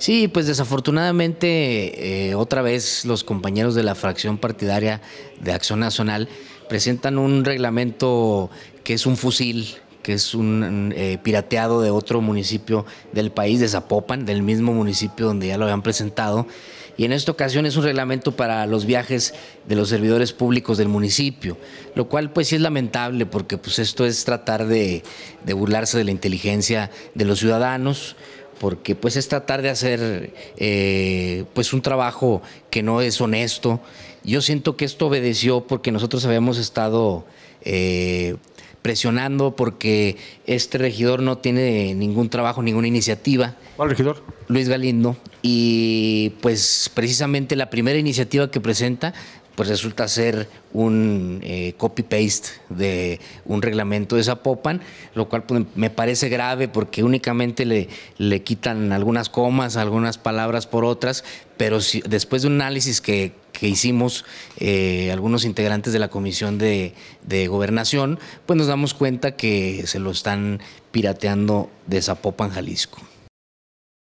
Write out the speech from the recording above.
Sí, pues desafortunadamente eh, otra vez los compañeros de la fracción partidaria de Acción Nacional presentan un reglamento que es un fusil, que es un eh, pirateado de otro municipio del país, de Zapopan, del mismo municipio donde ya lo habían presentado. Y en esta ocasión es un reglamento para los viajes de los servidores públicos del municipio, lo cual pues sí es lamentable porque pues esto es tratar de burlarse de la inteligencia de los ciudadanos, porque pues es tratar de hacer eh, pues un trabajo que no es honesto. Yo siento que esto obedeció porque nosotros habíamos estado eh, presionando porque este regidor no tiene ningún trabajo, ninguna iniciativa. ¿Cuál regidor? Luis Galindo. Y pues precisamente la primera iniciativa que presenta pues resulta ser un eh, copy-paste de un reglamento de Zapopan, lo cual pues, me parece grave porque únicamente le, le quitan algunas comas, algunas palabras por otras, pero si, después de un análisis que, hicimos eh, algunos integrantes de la Comisión de, de, Gobernación, pues nos damos cuenta que se lo están pirateando de Zapopan, Jalisco.